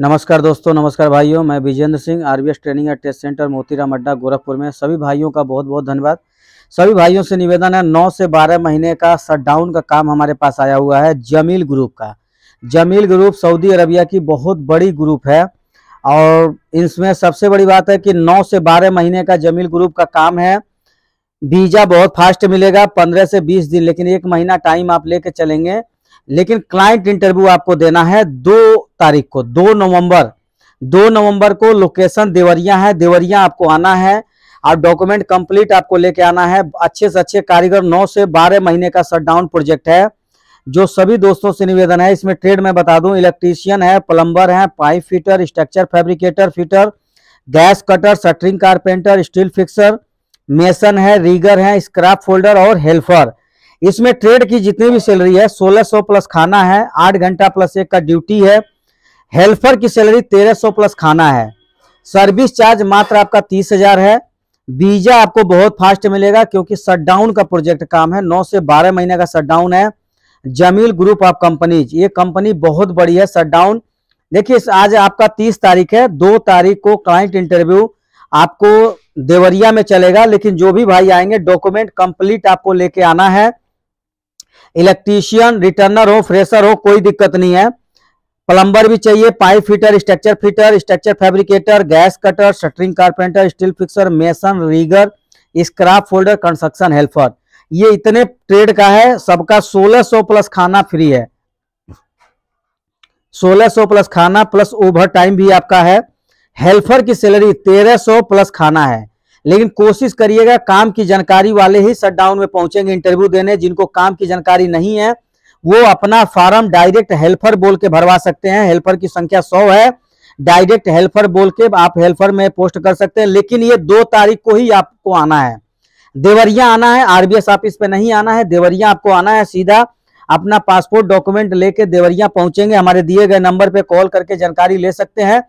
नमस्कार दोस्तों नमस्कार भाइयों मैं Vijendra Singh RBS training and test centre Motiram Adda Gorakhpur में सभी भाइयों का बहुत बहुत धन्यवाद सभी भाइयों से निवेदन है नौ से बारह महीने का शटडाउन का काम हमारे पास आया हुआ है जमील ग्रुप का जमील ग्रुप सऊदी अरबिया की बहुत बड़ी ग्रुप है और इसमें सबसे बड़ी बात है कि नौ से बारह महीने का जमील ग्रुप का काम है वीजा बहुत फास्ट मिलेगा पंद्रह से बीस दिन लेकिन एक महीना टाइम आप लेके चलेंगे लेकिन क्लाइंट इंटरव्यू आपको देना है दो तारीख को दो नवंबर दो नवंबर को लोकेशन देवरिया है देवरिया आपको आना है आप डॉक्यूमेंट कंप्लीट आपको लेके आना है अच्छे से अच्छे कारीगर नौ से बारह महीने का शटडाउन प्रोजेक्ट है जो सभी दोस्तों से निवेदन है इसमें ट्रेड में बता दूं इलेक्ट्रीशियन है प्लम्बर है pipe fitter structure fabricator fitter gas cutter shuttering carpenter steel fixer mason है रीगर है स्क्रैप फोल्डर और हेल्पर इसमें ट्रेड की जितनी भी सैलरी है 1600 प्लस खाना है आठ घंटा प्लस एक का ड्यूटी है हेल्पर की सैलरी 1300 प्लस खाना है सर्विस चार्ज मात्र आपका तीस हजार है वीजा आपको बहुत फास्ट मिलेगा क्योंकि शटडाउन का प्रोजेक्ट काम है नौ से बारह महीने का शटडाउन है जमील ग्रुप ऑफ कंपनीज ये कंपनी बहुत बड़ी है शटडाउन देखिए आज आपका तीस तारीख है दो तारीख को क्लाइंट इंटरव्यू आपको देवरिया में चलेगा लेकिन जो भी भाई आएंगे डॉक्यूमेंट कंप्लीट आपको लेके आना है इलेक्ट्रीशियन रिटर्नर हो फ्रेशर हो कोई दिक्कत नहीं है प्लम्बर भी चाहिए pipe fitter structure fitter structure fabricator gas cutter shuttering carpenter steel fixer mason rigger scrap folder construction helper ये इतने ट्रेड का है सबका 1600 प्लस खाना फ्री है 1600 प्लस खाना प्लस ओवर टाइम भी आपका है हेल्पर की सैलरी 1300 प्लस खाना है लेकिन कोशिश करिएगा काम की जानकारी वाले ही शटडाउन में पहुंचेंगे इंटरव्यू देने जिनको काम की जानकारी नहीं है वो अपना फॉर्म डायरेक्ट हेल्पर बोल के भरवा सकते हैं हेल्पर की संख्या सौ है डायरेक्ट हेल्पर बोल के आप हेल्पर में पोस्ट कर सकते हैं लेकिन ये दो तारीख को ही आपको आना है देवरिया आना है आरबीएस ऑफिस पे नहीं आना है देवरिया आपको आना है सीधा अपना पासपोर्ट डॉक्यूमेंट लेके देवरिया पहुंचेंगे हमारे दिए गए नंबर पे कॉल करके जानकारी ले सकते हैं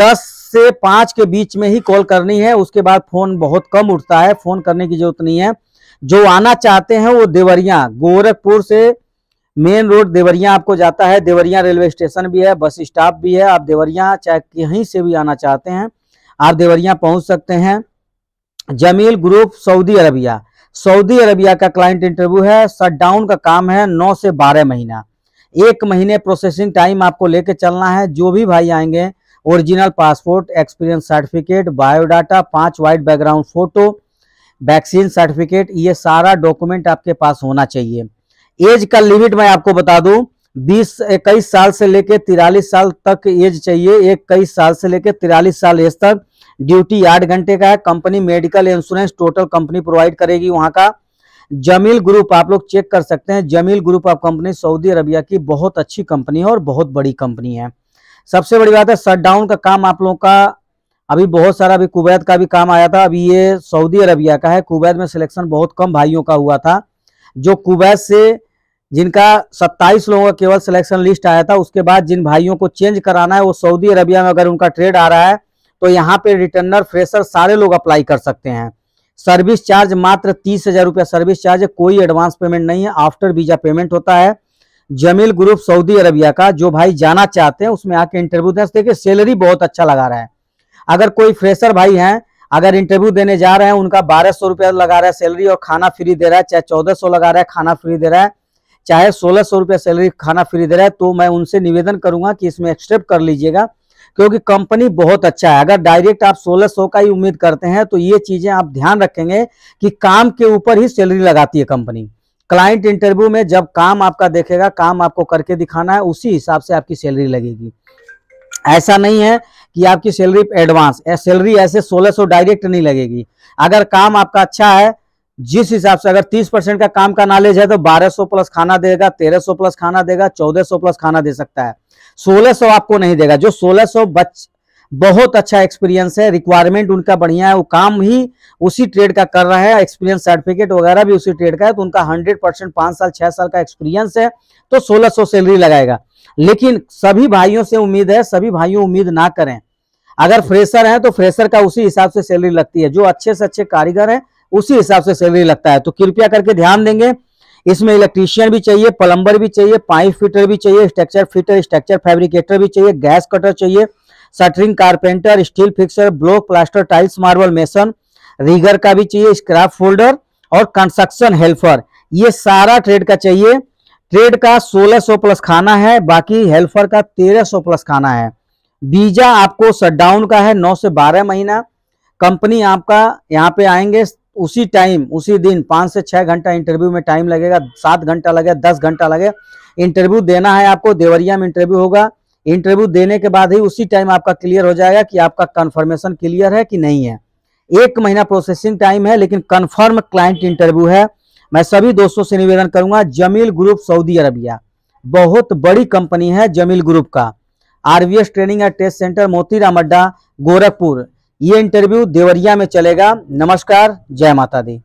दस से पाँच के बीच में ही कॉल करनी है उसके बाद फोन बहुत कम उठता है फोन करने की जरूरत नहीं है जो आना चाहते हैं वो देवरिया गोरखपुर से मेन रोड देवरिया आपको जाता है देवरिया रेलवे स्टेशन भी है बस स्टॉप भी है आप देवरिया चाहे कहीं से भी आना चाहते हैं आप देवरिया पहुंच सकते हैं Jameel group Saudi Arabia Saudi Arabia का क्लाइंट इंटरव्यू है शटडाउन का काम है नौ से बारह महीना एक महीने प्रोसेसिंग टाइम आपको लेके चलना है जो भी भाई आएंगे original passport experience certificate biodata पांच white background photo vaccine certificate ये सारा डॉक्यूमेंट आपके पास होना चाहिए एज का लिमिट मैं आपको बता दूं बीस इक्कीस साल से लेकर तिरालीस साल तक एज चाहिए इक्कीस साल से लेकर तिरालीस साल एज तक ड्यूटी आठ घंटे का है company medical insurance total company provide करेगी वहां का जमील ग्रुप आप लोग चेक कर सकते हैं Jameel group of company Saudi Arabia की बहुत अच्छी कंपनी है और बहुत बड़ी कंपनी है सबसे बड़ी बात है शटडाउन का काम आप लोगों का अभी बहुत सारा अभी कुवैत का भी काम आया था अभी ये सऊदी अरबिया का है कुवैत में सिलेक्शन बहुत कम भाइयों का हुआ था जो कुवैत से जिनका 27 लोगों का केवल सिलेक्शन लिस्ट आया था उसके बाद जिन भाइयों को चेंज कराना है वो सऊदी अरबिया में अगर उनका ट्रेड आ रहा है तो यहाँ पे रिटर्नर फ्रेशर सारे लोग अप्लाई कर सकते हैं सर्विस चार्ज मात्र तीस हजार रुपया सर्विस चार्ज कोई एडवांस पेमेंट नहीं है आफ्टर वीजा पेमेंट होता है जमील ग्रुप सऊदी अरबिया का जो भाई जाना चाहते हैं उसमें आके इंटरव्यू दें देखिए सैलरी बहुत अच्छा लगा रहा है अगर कोई फ्रेशर भाई हैं अगर इंटरव्यू देने जा रहे हैं उनका बारह सौ रुपया लगा रहा है सैलरी और खाना फ्री दे रहा है चाहे चौदह सौ लगा रहा है खाना फ्री दे रहा है चाहे सोलह सौ रुपया सैलरी खाना फ्री दे रहा है तो मैं उनसे निवेदन करूंगा कि इसमें एक्सेप्ट कर लीजिएगा क्योंकि कंपनी बहुत अच्छा है अगर डायरेक्ट आप सोलह सौ का ही उम्मीद करते हैं तो ये चीजें आप ध्यान रखेंगे कि काम के ऊपर ही सैलरी लगाती है कंपनी क्लाइंट इंटरव्यू में जब काम आपका देखेगा काम आपको करके दिखाना है उसी हिसाब से आपकी सैलरी लगेगी ऐसा नहीं है कि आपकी सैलरी एडवांस सैलरी ऐसे 1600 डायरेक्ट नहीं लगेगी अगर काम आपका अच्छा है जिस हिसाब से अगर 30 परसेंट का काम का नॉलेज है तो 1200 प्लस खाना देगा 1300 प्लस खाना देगा 1400 प्लस खाना दे सकता है 1600 आपको नहीं देगा जो 1600 बच बहुत अच्छा एक्सपीरियंस है रिक्वायरमेंट उनका बढ़िया है वो काम ही उसी ट्रेड का कर रहा है एक्सपीरियंस सर्टिफिकेट वगैरह भी उसी ट्रेड का है तो उनका हंड्रेड परसेंट पांच साल छह साल का एक्सपीरियंस है तो सोलह सौ सैलरी लगाएगा लेकिन सभी भाइयों से उम्मीद है सभी भाइयों उम्मीद ना करें अगर फ्रेशर है तो फ्रेशर का उसी हिसाब से सैलरी लगती है जो अच्छे से अच्छे कारीगर है उसी हिसाब से सैलरी लगता है तो कृपया करके ध्यान देंगे इसमें इलेक्ट्रीशियन भी चाहिए प्लम्बर भी चाहिए पाइप फिटर भी चाहिए स्ट्रक्चर फिटर स्ट्रक्चर फैब्रिकेटर भी चाहिए गैस कटर चाहिए shuttering carpenter steel fixer block plaster tiles marble mason rigger का भी चाहिए स्क्रैप फोल्डर और कंस्ट्रक्शन हेल्पर ये सारा ट्रेड का चाहिए ट्रेड का 1600 प्लस खाना है बाकी हेल्पर का 1300 प्लस खाना है बीजा आपको शटडाउन का है 9 से 12 महीना कंपनी आपका यहाँ पे आएंगे उसी टाइम उसी दिन पाँच से छः घंटा इंटरव्यू में टाइम लगेगा सात घंटा लगे दस घंटा लगे इंटरव्यू देना है आपको देवरिया में इंटरव्यू होगा इंटरव्यू देने के बाद ही उसी टाइम आपका क्लियर हो जाएगा कि आपका कन्फर्मेशन क्लियर है कि नहीं है एक महीना प्रोसेसिंग टाइम है लेकिन कन्फर्म क्लाइंट इंटरव्यू है मैं सभी दोस्तों से निवेदन करूंगा जमील ग्रुप सऊदी अरबिया बहुत बड़ी कंपनी है जमील ग्रुप का RVS training and test centre Motiram Adda Gorakhpur ये इंटरव्यू देवरिया में चलेगा नमस्कार जय माता दी